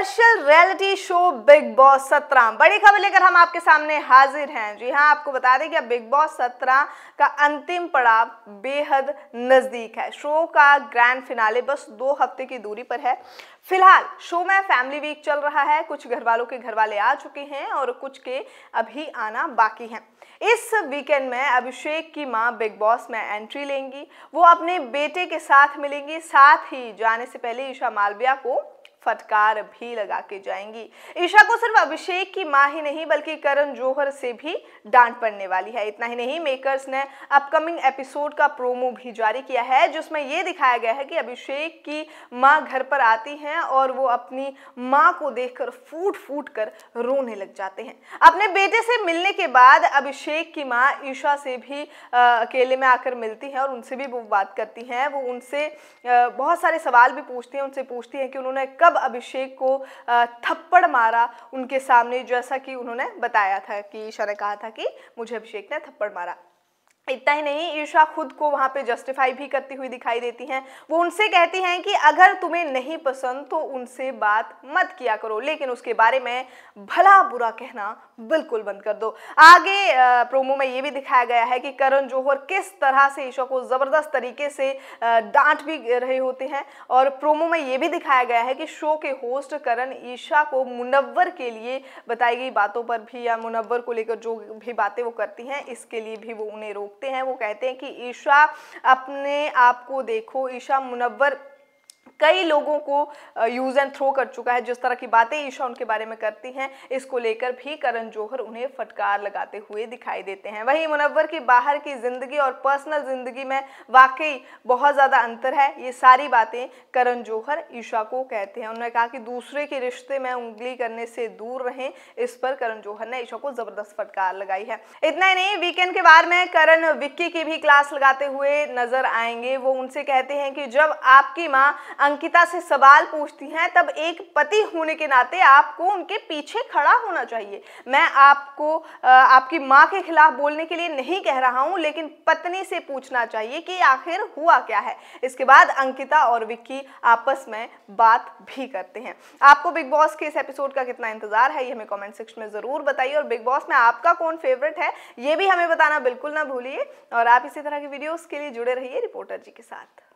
commercial reality show Bigg Boss सत्रह बड़ी खबर लेकर हम आपके सामने हाजिर हैं जी हाँ आपको बता दें कि बिग बॉस सत्रह का अंतिम पड़ाव बेहद नजदीक है शो का ग्रैंड फिनाले बस दो हफ्ते की दूरी पर है फिलहाल शो में फैमिली वीक चल रहा है कुछ घर वालों के घर वाले आ चुके हैं और कुछ के अभी आना बाकी हैं इस वीकेंड में अभिषेक की माँ बिग बॉस में एंट्री लेंगी वो अपने बेटे के साथ मिलेंगी साथ ही जाने से पहले ईशा मालविया को फटकार भी लगा के जाएंगी ईशा को सिर्फ अभिषेक की मां ही नहीं बल्कि करण जोहर से भी डांट पड़ने वाली है इतना ही नहीं मेकर्स ने अपकमिंग एपिसोड का प्रोमो भी जारी किया है जिसमें यह दिखाया गया है कि अभिषेक की माँ घर पर आती हैं और वो अपनी माँ को देखकर फूट फूट कर रोने लग जाते हैं अपने बेटे से मिलने के बाद अभिषेक की माँ ईशा से भी आ, अकेले में आकर मिलती है और उनसे भी वो बात करती हैं वो उनसे बहुत सारे सवाल भी पूछती हैं उनसे पूछती हैं कि उन्होंने कब तब अभिषेक को थप्पड़ मारा उनके सामने जैसा कि उन्होंने बताया था कि ईशा ने कहा था कि मुझे अभिषेक ने थप्पड़ मारा इतना ही नहीं ईशा खुद को वहां पे जस्टिफाई भी करती हुई दिखाई देती हैं वो उनसे कहती हैं कि अगर तुम्हें नहीं पसंद तो उनसे बात मत किया करो लेकिन उसके बारे में भला बुरा कहना बिल्कुल बंद कर दो आगे प्रोमो में ये भी दिखाया गया है कि करण जौहर किस तरह से ईशा को ज़बरदस्त तरीके से डांट भी रहे होते हैं और प्रोमो में ये भी दिखाया गया है कि शो के होस्ट करण ईशा को मुनवर के लिए बताई गई बातों पर भी या मुनवर को लेकर जो भी बातें वो करती हैं इसके लिए भी वो उन्हें रोक रोकते हैं वो कहते हैं कि ईशा अपने आप को देखो ईशा मुनवर कई लोगों को यूज़ एंड थ्रो कर चुका है जिस तरह की बातें ईशा उनके बारे में करती हैं इसको लेकर भी करण जौहर उन्हें फटकार लगाते हुए दिखाई देते हैं वहीं मुनव्वर की बाहर की ज़िंदगी और पर्सनल ज़िंदगी में वाकई बहुत ज़्यादा अंतर है ये सारी बातें करण जौहर ईशा को कहते हैं उन्होंने कहा कि दूसरे के रिश्ते में उंगली करने से दूर रहें इस पर करण जौहर ने ईशा को ज़बरदस्त फटकार लगाई है इतना ही नहीं वीकेंड के बारे में करण विक्की की भी क्लास लगाते हुए नजर आएंगे वो उनसे कहते हैं कि जब आपकी माँ अंकिता से सवाल पूछती हैं तब एक पति होने के नाते आपको उनके पीछे खड़ा होना चाहिए मैं आपको आपकी माँ के खिलाफ बोलने के लिए नहीं कह रहा हूँ लेकिन पत्नी से पूछना चाहिए कि आखिर हुआ क्या है इसके बाद अंकिता और विक्की आपस में बात भी करते हैं आपको बिग बॉस के इस एपिसोड का कितना इंतजार है ये हमें कॉमेंट सेक्शन में ज़रूर बताइए और बिग बॉस में आपका कौन फेवरेट है ये भी हमें बताना बिल्कुल ना भूलिए और आप इसी तरह की वीडियोस के लिए जुड़े रहिए रिपोर्टर जी के साथ